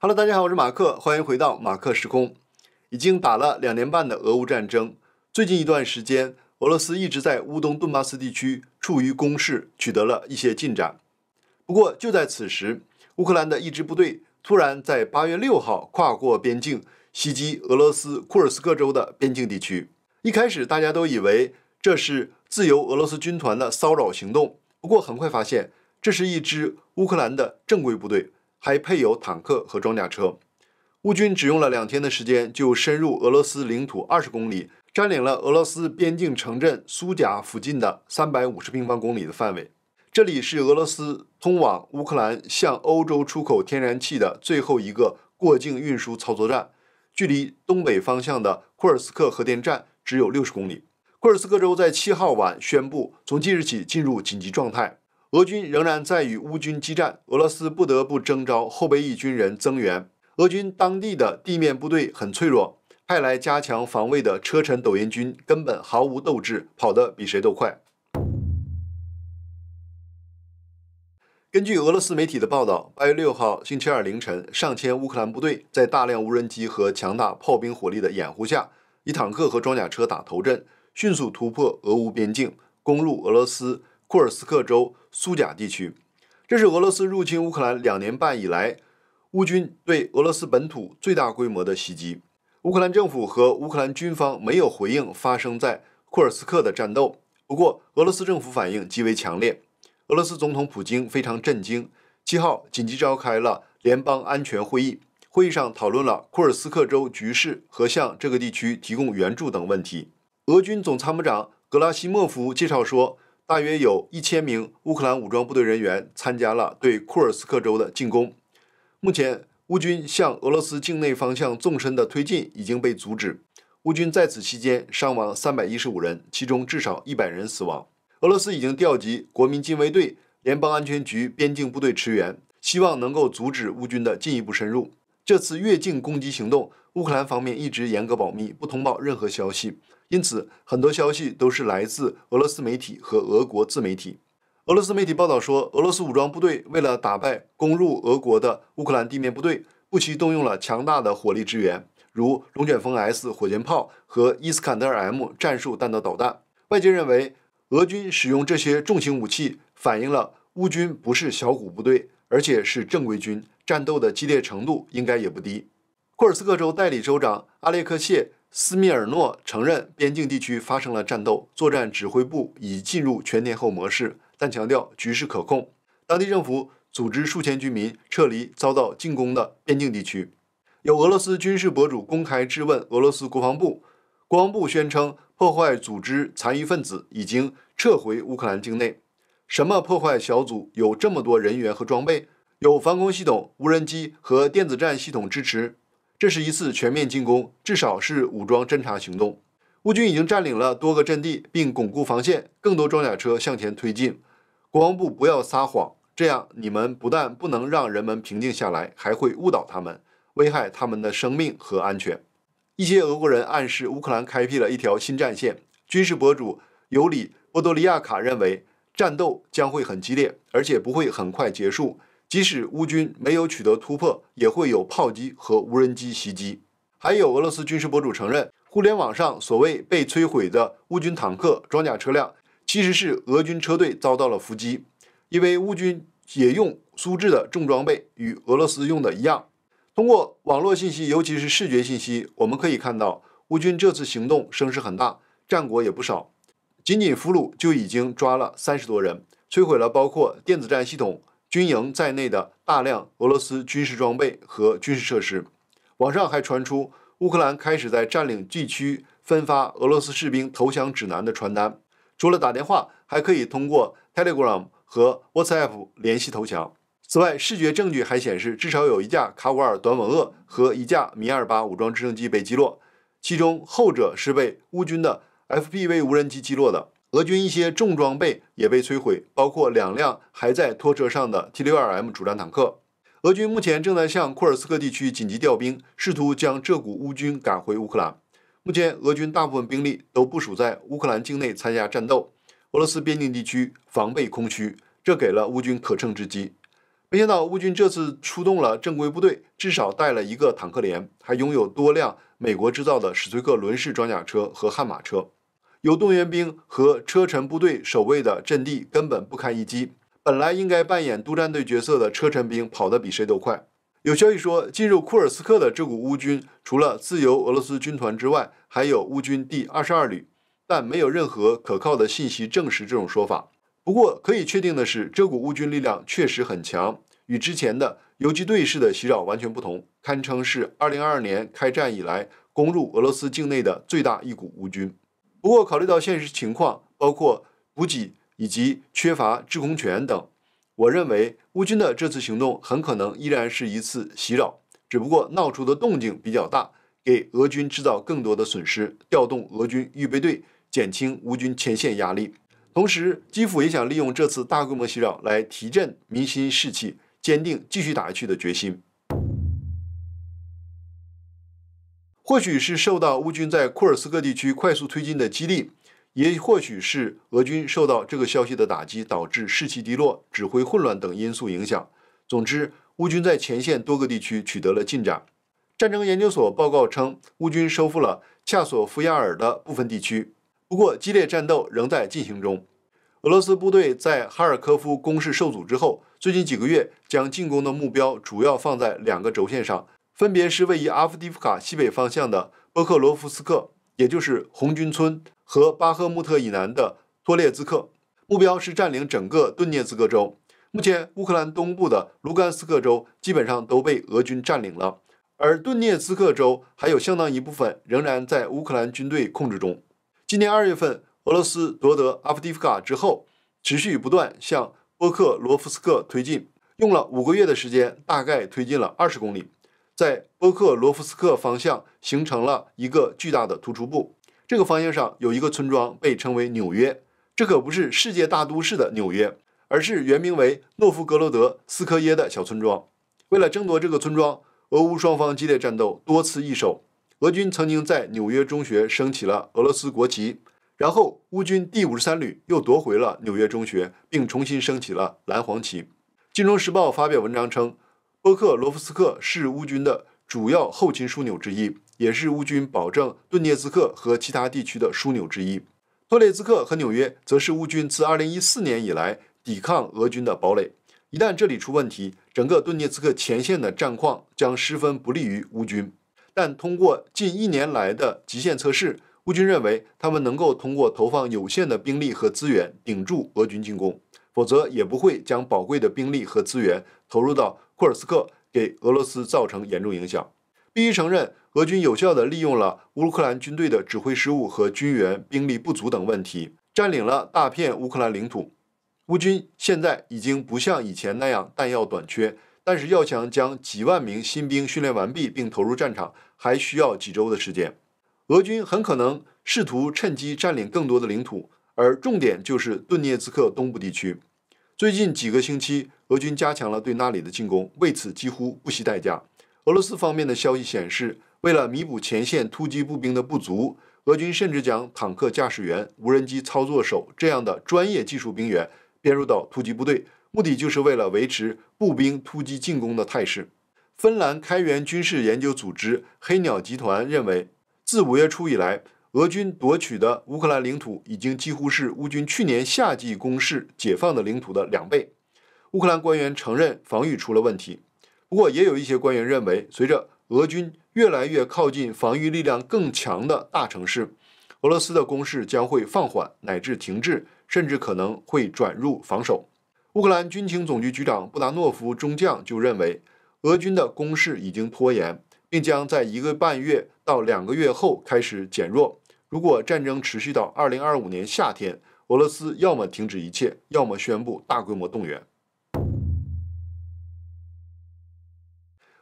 Hello，大家好，我是马克，欢迎回到马克时空。已经打了两年半的俄乌战争，最近一段时间，俄罗斯一直在乌东顿巴斯地区处于攻势，取得了一些进展。不过就在此时，乌克兰的一支部队突然在八月六号跨过边境，袭击俄罗斯库尔斯克州的边境地区。一开始大家都以为这是自由俄罗斯军团的骚扰行动，不过很快发现这是一支乌克兰的正规部队。还配有坦克和装甲车，乌军只用了两天的时间，就深入俄罗斯领土二十公里，占领了俄罗斯边境城镇苏贾附近的三百五十平方公里的范围。这里是俄罗斯通往乌克兰向欧洲出口天然气的最后一个过境运输操作站，距离东北方向的库尔斯克核电站只有六十公里。库尔斯克州在七号晚宣布，从即日起进入紧急状态。俄军仍然在与乌军激战，俄罗斯不得不征召后备役军人增援。俄军当地的地面部队很脆弱，派来加强防卫的车臣斗音军根本毫无斗志，跑得比谁都快。根据俄罗斯媒体的报道，八月六号星期二凌晨，上千乌克兰部队在大量无人机和强大炮兵火力的掩护下，以坦克和装甲车打头阵，迅速突破俄乌边境，攻入俄罗斯。库尔斯克州苏贾地区，这是俄罗斯入侵乌克兰两年半以来，乌军对俄罗斯本土最大规模的袭击。乌克兰政府和乌克兰军方没有回应发生在库尔斯克的战斗。不过，俄罗斯政府反应极为强烈，俄罗斯总统普京非常震惊，七号紧急召开了联邦安全会议，会议上讨论了库尔斯克州局势和向这个地区提供援助等问题。俄军总参谋长格拉西莫夫介绍说。大约有一千名乌克兰武装部队人员参加了对库尔斯克州的进攻。目前，乌军向俄罗斯境内方向纵深的推进已经被阻止。乌军在此期间伤亡三百一十五人，其中至少一百人死亡。俄罗斯已经调集国民禁卫队、联邦安全局、边境部队驰援，希望能够阻止乌军的进一步深入。这次越境攻击行动，乌克兰方面一直严格保密，不通报任何消息。因此，很多消息都是来自俄罗斯媒体和俄国自媒体。俄罗斯媒体报道说，俄罗斯武装部队为了打败攻入俄国的乌克兰地面部队，不惜动用了强大的火力支援，如龙卷风 S 火箭炮和伊斯坎德尔 M 战术弹道导弹。外界认为，俄军使用这些重型武器，反映了乌军不是小股部队，而且是正规军，战斗的激烈程度应该也不低。库尔斯克州代理州长阿列克谢。斯米尔诺承认，边境地区发生了战斗，作战指挥部已进入全天候模式，但强调局势可控。当地政府组织数千居民撤离遭到进攻的边境地区。有俄罗斯军事博主公开质问俄罗斯国防部，光部宣称破坏组织残余分子已经撤回乌克兰境内。什么破坏小组有这么多人员和装备？有防空系统、无人机和电子战系统支持？这是一次全面进攻，至少是武装侦察行动。乌军已经占领了多个阵地，并巩固防线。更多装甲车向前推进。国防部不要撒谎，这样你们不但不能让人们平静下来，还会误导他们，危害他们的生命和安全。一些俄国人暗示乌克兰开辟了一条新战线。军事博主尤里·波多利亚卡认为，战斗将会很激烈，而且不会很快结束。即使乌军没有取得突破，也会有炮击和无人机袭击。还有俄罗斯军事博主承认，互联网上所谓被摧毁的乌军坦克、装甲车辆，其实是俄军车队遭到了伏击，因为乌军也用苏制的重装备，与俄罗斯用的一样。通过网络信息，尤其是视觉信息，我们可以看到，乌军这次行动声势很大，战果也不少，仅仅俘虏就已经抓了三十多人，摧毁了包括电子战系统。军营在内的大量俄罗斯军事装备和军事设施。网上还传出，乌克兰开始在占领地区分发俄罗斯士兵投降指南的传单，除了打电话，还可以通过 Telegram 和 WhatsApp 联系投降。此外，视觉证据还显示，至少有一架卡瓦尔短吻鳄和一架米二八武装直升机被击落，其中后者是被乌军的 FPV 无人机击落的。俄军一些重装备也被摧毁，包括两辆还在拖车上的 T62M 主战坦克。俄军目前正在向库尔斯克地区紧急调兵，试图将这股乌军赶回乌克兰。目前，俄军大部分兵力都部署在乌克兰境内参加战斗，俄罗斯边境地区防备空虚，这给了乌军可乘之机。没想到，乌军这次出动了正规部队，至少带了一个坦克连，还拥有多辆美国制造的史崔克轮式装甲车和悍马车。由动员兵和车臣部队守卫的阵地根本不堪一击。本来应该扮演督战队角色的车臣兵跑得比谁都快。有消息说，进入库尔斯克的这股乌军除了自由俄罗斯军团之外，还有乌军第二十二旅，但没有任何可靠的信息证实这种说法。不过可以确定的是，这股乌军力量确实很强，与之前的游击队式的袭扰完全不同，堪称是2022年开战以来攻入俄罗斯境内的最大一股乌军。不过，考虑到现实情况，包括补给以及缺乏制空权等，我认为乌军的这次行动很可能依然是一次袭扰，只不过闹出的动静比较大，给俄军制造更多的损失，调动俄军预备队，减轻乌军前线压力。同时，基辅也想利用这次大规模袭扰来提振民心士气，坚定继续打下去的决心。或许是受到乌军在库尔斯克地区快速推进的激励，也或许是俄军受到这个消息的打击，导致士气低落、指挥混乱等因素影响。总之，乌军在前线多个地区取得了进展。战争研究所报告称，乌军收复了恰索夫亚尔的部分地区，不过激烈战斗仍在进行中。俄罗斯部队在哈尔科夫攻势受阻之后，最近几个月将进攻的目标主要放在两个轴线上。分别是位于阿夫迪夫卡西北方向的波克罗夫斯克，也就是红军村和巴赫穆特以南的托列兹克。目标是占领整个顿涅茨克州。目前，乌克兰东部的卢甘斯克州基本上都被俄军占领了，而顿涅茨克州还有相当一部分仍然在乌克兰军队控制中。今年二月份，俄罗斯夺得阿夫迪夫卡之后，持续不断向波克罗夫斯克推进，用了五个月的时间，大概推进了二十公里。在波克罗夫斯克方向形成了一个巨大的突出部。这个方向上有一个村庄，被称为纽约。这可不是世界大都市的纽约，而是原名为诺夫格罗德斯科耶的小村庄。为了争夺这个村庄，俄乌双方激烈战斗，多次易手。俄军曾经在纽约中学升起了俄罗斯国旗，然后乌军第五十三旅又夺回了纽约中学，并重新升起了蓝黄旗。《金融时报》发表文章称。波克罗夫斯克是乌军的主要后勤枢纽之一，也是乌军保证顿涅茨克和其他地区的枢纽之一。托雷兹克和纽约则是乌军自2014年以来抵抗俄军的堡垒。一旦这里出问题，整个顿涅茨克前线的战况将十分不利于乌军。但通过近一年来的极限测试，乌军认为他们能够通过投放有限的兵力和资源顶住俄军进攻，否则也不会将宝贵的兵力和资源投入到。库尔斯克给俄罗斯造成严重影响，必须承认，俄军有效地利用了乌克兰军队的指挥失误和军员兵力不足等问题，占领了大片乌克兰领土。乌军现在已经不像以前那样弹药短缺，但是要将几万名新兵训练完毕并投入战场，还需要几周的时间。俄军很可能试图趁机占领更多的领土，而重点就是顿涅茨克东部地区。最近几个星期，俄军加强了对那里的进攻，为此几乎不惜代价。俄罗斯方面的消息显示，为了弥补前线突击步兵的不足，俄军甚至将坦克驾驶员、无人机操作手这样的专业技术兵员编入到突击部队，目的就是为了维持步兵突击进攻的态势。芬兰开源军事研究组织“黑鸟集团”认为，自五月初以来。俄军夺取的乌克兰领土已经几乎是乌军去年夏季攻势解放的领土的两倍。乌克兰官员承认防御出了问题，不过也有一些官员认为，随着俄军越来越靠近防御力量更强的大城市，俄罗斯的攻势将会放缓乃至停滞，甚至可能会转入防守。乌克兰军情总局局长布达诺夫中将就认为，俄军的攻势已经拖延，并将在一个半月到两个月后开始减弱。如果战争持续到二零二五年夏天，俄罗斯要么停止一切，要么宣布大规模动员。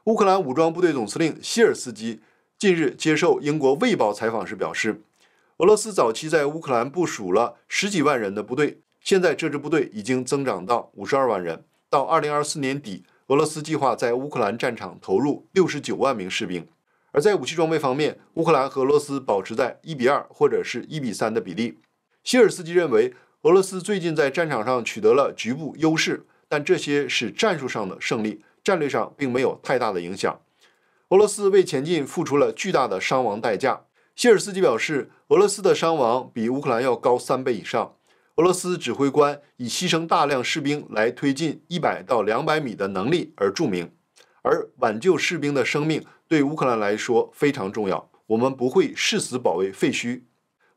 乌克兰武装部队总司令希尔斯基近日接受英国《卫报》采访时表示，俄罗斯早期在乌克兰部署了十几万人的部队，现在这支部队已经增长到五十二万人。到二零二四年底，俄罗斯计划在乌克兰战场投入六十九万名士兵。而在武器装备方面，乌克兰和俄罗斯保持在一比二或者是一比三的比例。希尔斯基认为，俄罗斯最近在战场上取得了局部优势，但这些是战术上的胜利，战略上并没有太大的影响。俄罗斯为前进付出了巨大的伤亡代价。希尔斯基表示，俄罗斯的伤亡比乌克兰要高三倍以上。俄罗斯指挥官以牺牲大量士兵来推进一百到两百米的能力而著名。而挽救士兵的生命对乌克兰来说非常重要。我们不会誓死保卫废墟。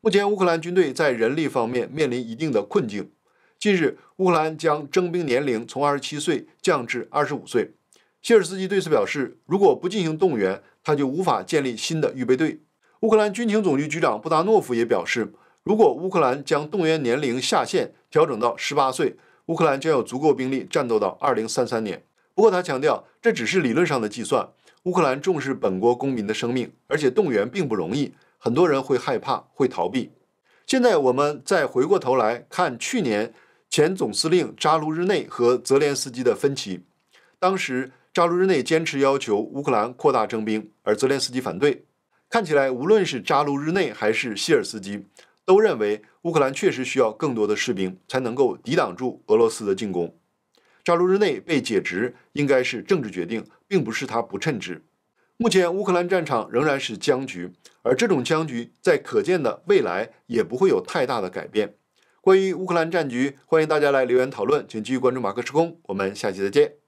目前，乌克兰军队在人力方面面临一定的困境。近日，乌克兰将征兵年龄从二十七岁降至二十五岁。谢尔斯基对此表示，如果不进行动员，他就无法建立新的预备队。乌克兰军情总局局长布达诺夫也表示，如果乌克兰将动员年龄下限调整到十八岁，乌克兰将有足够兵力战斗到二零三三年。不过，他强调这只是理论上的计算。乌克兰重视本国公民的生命，而且动员并不容易，很多人会害怕，会逃避。现在我们再回过头来看去年前总司令扎卢日内和泽连斯基的分歧。当时扎卢日内坚持要求乌克兰扩大征兵，而泽连斯基反对。看起来，无论是扎卢日内还是希尔斯基，都认为乌克兰确实需要更多的士兵，才能够抵挡住俄罗斯的进攻。扎卢日内被解职应该是政治决定，并不是他不称职。目前乌克兰战场仍然是僵局，而这种僵局在可见的未来也不会有太大的改变。关于乌克兰战局，欢迎大家来留言讨论。请继续关注马克时空，我们下期再见。